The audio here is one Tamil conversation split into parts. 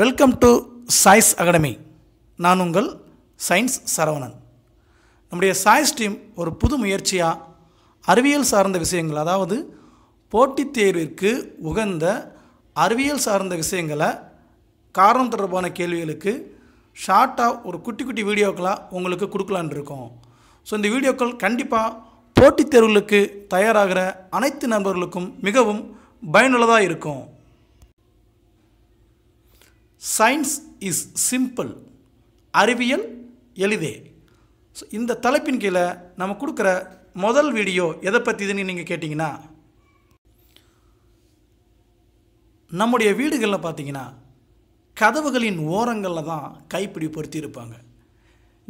வெல்கம் டு சாய்ஸ் அகாடமி நான் உங்கள் சயின்ஸ் சரவணன் நம்முடைய சாய்ஸ் டீம் ஒரு புது முயற்சியாக அறிவியல் சார்ந்த விஷயங்கள் அதாவது போட்டித் தேர்விற்கு உகந்த அறிவியல் சார்ந்த விஷயங்களை காரணம் தொடர்பான கேள்விகளுக்கு ஷார்ட்டாக ஒரு குட்டி குட்டி வீடியோக்களாக உங்களுக்கு கொடுக்கலான் இருக்கோம் ஸோ இந்த வீடியோக்கள் கண்டிப்பாக போட்டித் தேர்வுகளுக்கு தயாராகிற அனைத்து நண்பர்களுக்கும் மிகவும் பயனுள்ளதாக இருக்கும் சயின்ஸ் இஸ் சிம்பிள் அறிவியல் எளிதே ஸோ இந்த தலைப்பின் கீழே நம்ம கொடுக்குற முதல் வீடியோ எதை பற்றி இதுன்னு நீங்கள் கேட்டிங்கன்னா நம்முடைய வீடுகளில் பார்த்தீங்கன்னா கதவுகளின் ஓரங்களில் தான் கைப்பிடி பொருத்தியிருப்பாங்க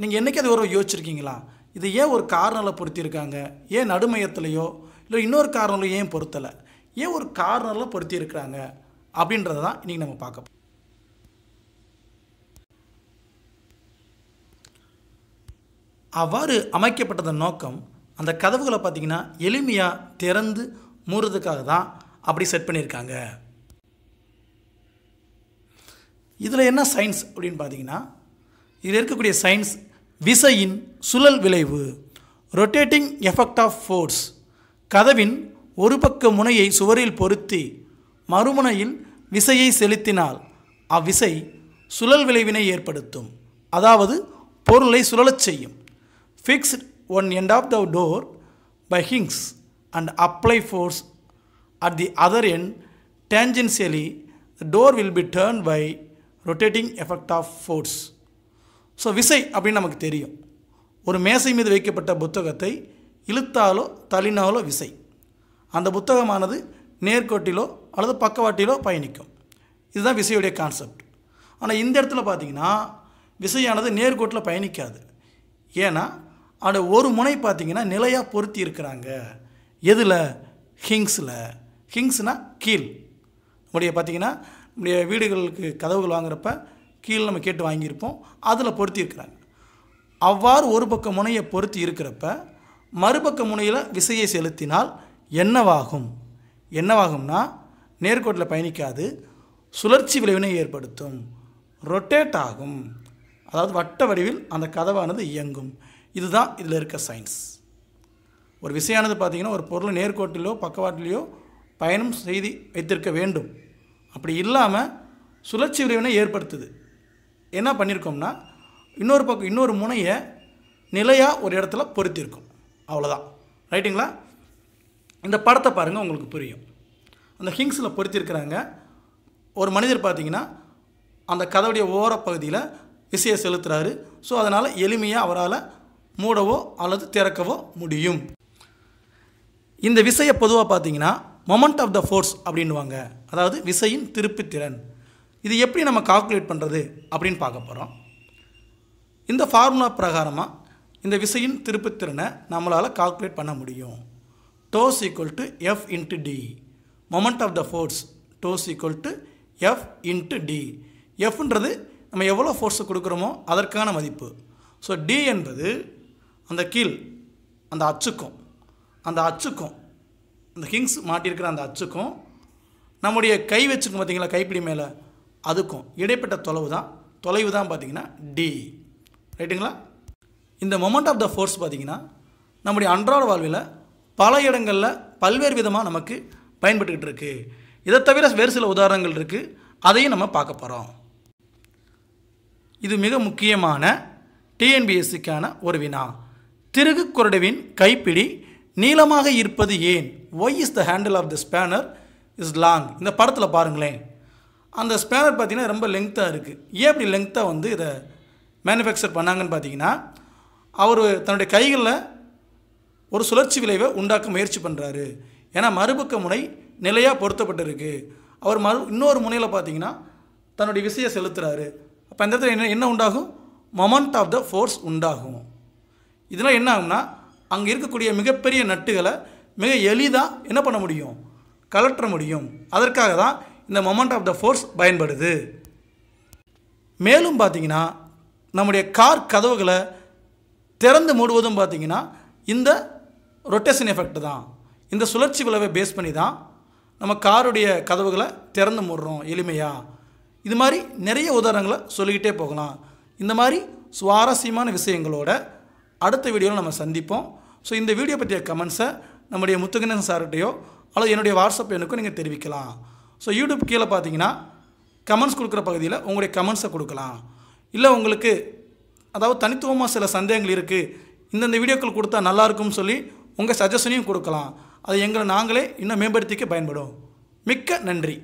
நீங்கள் என்றைக்கு அது ஒரு யோசிச்சிருக்கீங்களா இது ஏன் ஒரு கார்னரில் பொருத்தியிருக்காங்க ஏன் நடுமையத்துலையோ இல்லை இன்னொரு காரணம் ஏன் பொருத்தலை ஏன் ஒரு கார்னரில் பொருத்தியிருக்கிறாங்க அப்படின்றத தான் இன்றைக்கி நம்ம பார்க்கப்போம் அவ்வாறு அமைக்கப்பட்டதன் நோக்கம் அந்த கதவுகளை பார்த்திங்கன்னா எளிமையாக திறந்து மூடுறதுக்காக தான் அப்படி செட் பண்ணியிருக்காங்க இதில் என்ன சயின்ஸ் அப்படின்னு பார்த்தீங்கன்னா இதில் இருக்கக்கூடிய சயின்ஸ் விசையின் சுழல் விளைவு ரொட்டேட்டிங் எஃபெக்ட் ஆஃப் ஃபோர்ஸ் கதவின் ஒரு பக்க முனையை சுவரில் பொருத்தி மறுமுனையில் விசையை செலுத்தினால் அவ்விசை சுழல் விளைவினை ஏற்படுத்தும் அதாவது பொருளை சுழலச் செய்யும் fixed one end of the door by hinges and apply force at the other end tangentially, the door will be turned by rotating effect of force. So விசை அப்படின்னு நமக்கு தெரியும் ஒரு மேசை மீது வைக்கப்பட்ட புத்தகத்தை இழுத்தாலோ தள்ளினாலோ விசை அந்த புத்தகமானது நேர்கோட்டிலோ அல்லது பக்கவாட்டிலோ பயணிக்கும் இதுதான் விசையுடைய கான்செப்ட் ஆனால் இந்த இடத்துல பார்த்தீங்கன்னா விசையானது நேர்கோட்டில் பயணிக்காது ஏன்னா ஆனால் ஒரு முனை பார்த்திங்கன்னா நிலையாக பொருத்தி இருக்கிறாங்க எதில் ஹிங்ஸில் ஹிங்ஸ்னால் கீழ் நம்முடைய பார்த்திங்கன்னா நம்முடைய வீடுகளுக்கு கதவுகள் வாங்குறப்ப கீழே நம்ம கேட்டு வாங்கியிருப்போம் அதில் பொருத்தி இருக்கிறாங்க அவ்வாறு ஒரு பக்க முனையை பொருத்தி இருக்கிறப்ப மறுபக்க முனையில் விசையை செலுத்தினால் என்னவாகும் என்னவாகும்னா நேர்கோட்டில் பயணிக்காது சுழற்சி விளைவினை ஏற்படுத்தும் ரொட்டேட் ஆகும் அதாவது வட்ட வடிவில் அந்த கதவானது இயங்கும் இதுதான் இதில் இருக்க சயின்ஸ் ஒரு விஷயானது பார்த்திங்கன்னா ஒரு பொருள் நேர்கோட்டிலோ பக்கவாட்டிலையோ பயணம் செய்து வைத்திருக்க வேண்டும் அப்படி இல்லாமல் சுழற்சி விரைவினை ஏற்படுத்துது என்ன பண்ணியிருக்கோம்னா இன்னொரு பக்கம் இன்னொரு முனையை நிலையாக ஒரு இடத்துல பொருத்திருக்கும் அவ்வளோதான் ரைட்டுங்களா இந்த படத்தை பாருங்கள் உங்களுக்கு புரியும் அந்த ஹிங்ஸில் பொருத்திருக்கிறாங்க ஒரு மனிதர் பார்த்திங்கன்னா அந்த கதவுடைய ஓரப்பகுதியில் விசையை செலுத்துகிறாரு ஸோ அதனால் எளிமையாக அவரால் மூடவோ அல்லது திறக்கவோ முடியும் இந்த விசையை பொதுவாக பார்த்தீங்கன்னா மொமெண்ட் ஆஃப் த ஃபோர்ஸ் அப்படின்வாங்க அதாவது விசையின் திருப்புத்திறன் இது எப்படி நம்ம கால்குலேட் பண்ணுறது அப்படின்னு பார்க்க போகிறோம் இந்த ஃபார்முலா பிரகாரமாக இந்த விசையின் திருப்புத்திறனை நம்மளால் கால்குலேட் பண்ண முடியும் tau's equal to F into D moment of the force tau's equal to F into D எஃப்ன்றது நம்ம எவ்வளோ ஃபோர்ஸை கொடுக்குறோமோ அதற்கான மதிப்பு ஸோ டி என்பது அந்த கீழ் அந்த அச்சுக்கும் அந்த அச்சுக்கும் அந்த கிங்ஸ் மாட்டியிருக்கிற அந்த அச்சுக்கும் நம்முடைய கை வச்சுக்கும் பார்த்திங்களா கைப்பிடி மேலே அதுக்கும் இடைப்பட்ட தொலைவு தான் தொலைவு தான் பார்த்திங்கன்னா டி ரைட்டுங்களா இந்த மொமெண்ட் ஆஃப் த ஃபோர்ஸ் பார்த்திங்கன்னா நம்முடைய அன்றாட வாழ்வில் பல இடங்களில் பல்வேறு விதமாக நமக்கு பயன்பட்டுக்கிட்டு இருக்குது இதை தவிர வேறு சில உதாரணங்கள் இருக்குது அதையும் நம்ம பார்க்க போகிறோம் இது மிக முக்கியமான டிஎன்பிஎஸ்சிக்கான ஒரு வினா திருகு குரடுவின் கைப்பிடி நீளமாக இருப்பது ஏன் why is the handle of the spanner is long இந்த படத்தில் பாருங்களேன் அந்த ஸ்பேனர் பார்த்திங்கன்னா ரொம்ப லெங்க்த்தாக இருக்குது ஏன் அப்படி லெங்க்த்தாக வந்து இதை மேனுஃபேக்சர் பண்ணாங்கன்னு பார்த்தீங்கன்னா அவர் தன்னுடைய கைகளில் ஒரு சுழற்சி விளைவை உண்டாக்க முயற்சி பண்ணுறாரு ஏன்னா மறுபக்க முனை நிலையாக பொருத்தப்பட்டிருக்கு அவர் மறு இன்னொரு முனையில் பார்த்தீங்கன்னா தன்னுடைய விசையை செலுத்துகிறாரு அப்போ அந்த இடத்துல என்ன என்ன உண்டாகும் மொமெண்ட் ஆஃப் த ஃபோர்ஸ் உண்டாகும் இதெல்லாம் என்ன ஆகும்னா அங்கே இருக்கக்கூடிய மிகப்பெரிய நட்டுகளை மிக எளிதாக என்ன பண்ண முடியும் கலற்ற முடியும் அதற்காக தான் இந்த மொமெண்ட் ஆஃப் த ஃபோர்ஸ் பயன்படுது மேலும் பார்த்திங்கன்னா நம்முடைய கார் கதவுகளை திறந்து மூடுவதும் பார்த்திங்கன்னா இந்த ரொட்டேஷன் எஃபெக்ட் தான் இந்த சுழற்சி விளைவை பேஸ் பண்ணி தான் நம்ம காருடைய கதவுகளை திறந்து மூடுறோம் எளிமையாக இது மாதிரி நிறைய உதாரணங்களை சொல்லிக்கிட்டே போகலாம் இந்த மாதிரி சுவாரஸ்யமான விஷயங்களோட அடுத்த வீடியோவில் நம்ம சந்திப்போம் ஸோ இந்த வீடியோ பற்றிய கமெண்ட்ஸை நம்முடைய முத்துகணன் சார்கிட்டையோ அல்லது என்னுடைய வாட்ஸ்அப் எனக்கும் நீங்கள் தெரிவிக்கலாம் ஸோ யூடியூப் கீழே பார்த்தீங்கன்னா கமெண்ட்ஸ் கொடுக்குற பகுதியில் உங்களுடைய கமெண்ட்ஸை கொடுக்கலாம் இல்லை உங்களுக்கு அதாவது தனித்துவமாக சில சந்தேகங்கள் இருக்குது இந்தந்த வீடியோக்கள் கொடுத்தா நல்லாயிருக்கும்னு சொல்லி உங்கள் சஜஷனையும் கொடுக்கலாம் அது எங்களை நாங்களே இன்னும் மேம்படுத்திக்க பயன்படும் மிக்க நன்றி